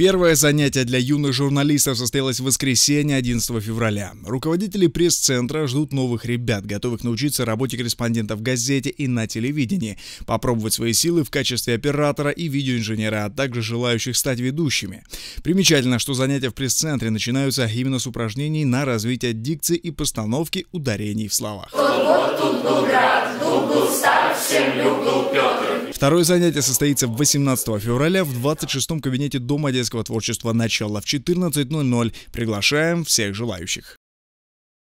Первое занятие для юных журналистов состоялось в воскресенье 11 февраля. Руководители пресс-центра ждут новых ребят, готовых научиться работе корреспондента в газете и на телевидении, попробовать свои силы в качестве оператора и видеоинженера, а также желающих стать ведущими. Примечательно, что занятия в пресс-центре начинаются именно с упражнений на развитие дикции и постановки ударений в словах. Футбол, тумбул, град, тумбул, стар, всем любил, пёс. Второе занятие состоится 18 февраля в 26-м кабинете Дома одесского творчества «Начало» в 14.00. Приглашаем всех желающих.